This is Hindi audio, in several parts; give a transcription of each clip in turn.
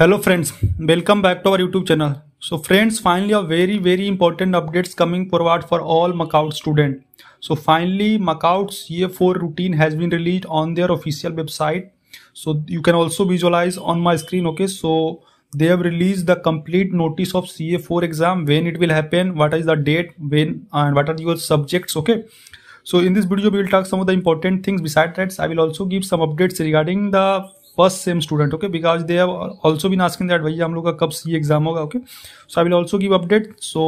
hello friends welcome back to our youtube channel so friends finally a very very important updates coming forward for all macout student so finally macout's ca4 routine has been released on their official website so you can also visualize on my screen okay so they have released the complete notice of ca4 exam when it will happen what is the date when and what are your subjects okay so in this video we will talk some of the important things besides that i will also give some updates regarding the first sem student okay because they have also been asking that भैया हम लोग का कब सी एग्जाम होगा okay so I will also give update so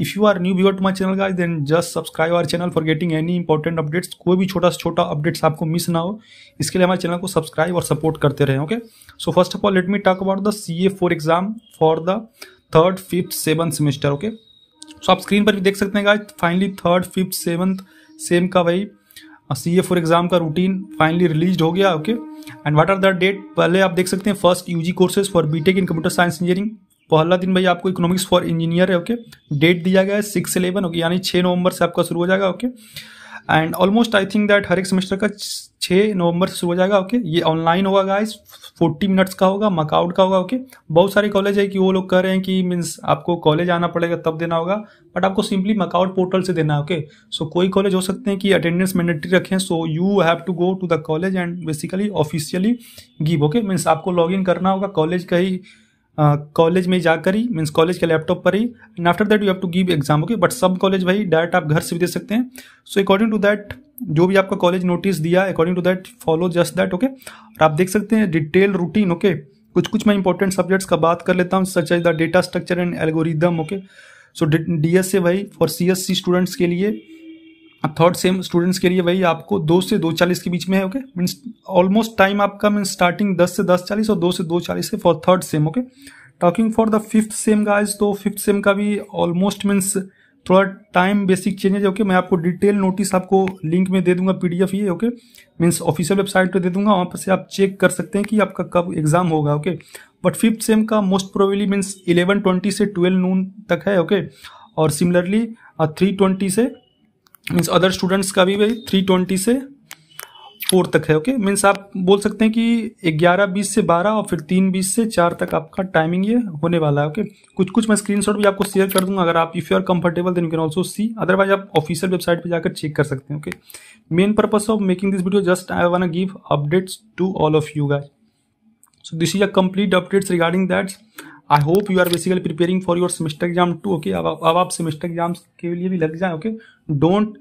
if you are new viewer to my channel का then just subscribe our channel for getting any important updates कोई भी छोटा से छोटा अपडेट्स आपको मिस ना हो इसके लिए हमारे चैनल को सब्सक्राइब और सपोर्ट करते रहें okay so first of all let me talk about the C A four exam for the third fifth seven semester okay so आप स्क्रीन पर भी देख सकते हैं guys finally third fifth seventh sem का वही सी ए फॉर एग्जाम का रूटीन फाइनली रिलीज हो गया okay and what are the date पहले आप देख सकते हैं first UG courses for BTech in computer science engineering पहला दिन भाई आपको इकोनॉमिक्स फॉर इंजीनियर है ओके डेट दिया गया है सिक्स इलेवन ओके यानी छः नवंबर से आपका शुरू हो जाएगा okay and almost I think that हर एक सेमेस्टर का छः नवंबर से शुरू हो जाएगा ओके ये ऑनलाइन होगा गाइस फोर्टी मिनट्स का होगा मकआउट का होगा ओके बहुत सारे कॉलेज है कि वो लोग कह रहे हैं कि मीन्स आपको कॉलेज आना पड़ेगा तब देना होगा बट आपको सिंपली मकआउट पोर्टल से देना है ओके सो कोई कॉलेज हो सकते हैं कि अटेंडेंस मैंडेटरी रखें so you have to go to the college and basically officially give okay means आपको लॉग इन करना होगा कॉलेज का ही कॉलेज में जाकर ही मीन्स कॉलेज के लैपटॉप पर ही and after that you have to give exam okay but सब कॉलेज भाई डायरेक्ट आप घर से भी दे सकते हैं सो अकॉर्डिंग टू दैट जो भी आपका कॉलेज नोटिस दिया according to that follow just that okay और आप देख सकते हैं डिटेल रूटीन ओके कुछ कुछ मैं इंपॉर्टेंट सब्जेक्ट्स का बात कर लेता हूँ such as the data structure and algorithm okay so D S A भाई for C S C students के लिए अब थर्ड सेम स्टूडेंट्स के लिए वही आपको दो से दो चालीस के बीच में है ओके मीन्स ऑलमोस्ट टाइम आपका मीन स्टार्टिंग दस से दस चालीस और दो से दो चालीस है for third sem okay talking for the fifth sem का तो फिफ्थ सेम का भी ऑलमोस्ट मीन्स थोड़ा टाइम बेसिक चेंजेज ओके मैं आपको डिटेल नोटिस आपको लिंक में दे दूंगा पीडीएफ ये ओके मीन्स ऑफिशियल वेबसाइट पे दे दूंगा वहाँ पर से आप चेक कर सकते हैं कि आपका कब एग्जाम होगा ओके बट फिफ्थ सेम का most probably means eleven twenty से ट्वेल्व नून तक है ओके और सिमिलरली थ्री ट्वेंटी से मीन्स अदर स्टूडेंट्स का भी भाई थ्री ट्वेंटी से फोर तक है ओके okay? मीन्स आप बोल सकते हैं कि ग्यारह बीस से बारह और फिर तीन बीस से चार तक आपका टाइमिंग ये होने वाला है ओके okay? कुछ कुछ मैं स्क्रीनशॉट भी आपको शेयर कर दूंगा अगर आप if you are comfortable then you can also see otherwise आप ऑफिशियल वेबसाइट पर जाकर चेक कर सकते हैं okay main purpose of making this video just I want give updates to all of you guy so this is a complete updates regarding that's I hope you are basically preparing for your semester exam too okay अब आप सेमेस्टर एग्जाम के लिए भी लग जाए okay don't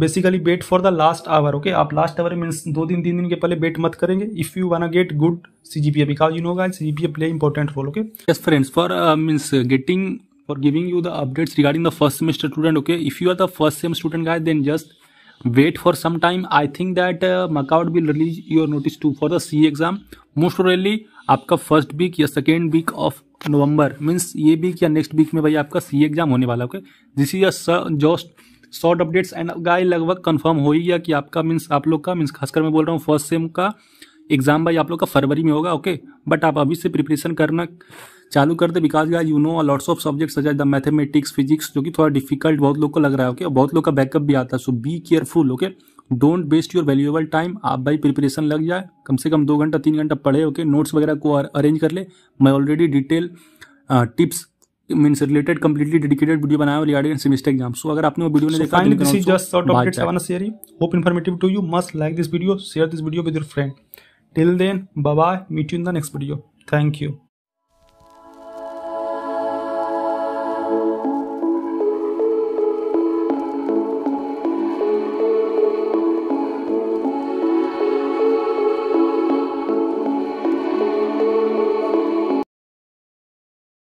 basically wait for the last hour okay आप लास्ट आवर मीन्स दो दिन तीन दिन के पहले वेट मत करेंगे if you wanna get good C G P A because you know guys C G P A play important role okay yes friends for means getting for giving you the updates regarding the first semester student okay if you are the first sem student guys then just wait for some time I think that MAKAUT will release your notice to for the C exam most really आपका फर्स्ट वीक या second week of November means ये वीक या नेक्स्ट वीक में भाई आपका सी एग्जाम होने वाला okay this is just short updates and guy लगभग कन्फर्म हो ही गया कि आपका मीन्स आप लोग का मीन्स खासकर मैं बोल रहा हूँ फर्स्ट सेम का एग्ज़ाम भाई आप लोग का फरवरी में होगा ओके बट आप अभी से प्रिपरेशन करना चालू कर दे बिकॉज यार you know a lots of subjects such as the mathematics physics जो कि थोड़ा डिफिकल्ट बहुत लोग को लग रहा है ओके okay? बहुत लोग का बैकअप भी आता है so be careful okay don't waste your valuable time आप भाई प्रिपरेशन लग जाए कम से कम दो घंटा तीन घंटा पढ़े ओके नोट्स वगैरह को अरेंज कर ले मैं already detail tips mean related completely dedicated video बनाया रिगार्डिंग सेमिस्टर एग्जाम सो अगर आपने वो वीडियो नहीं देखा just short updates I want to share hope informative to you must like this video share this video with your friend Till then, bye bye. Meet you in the next video. Thank you.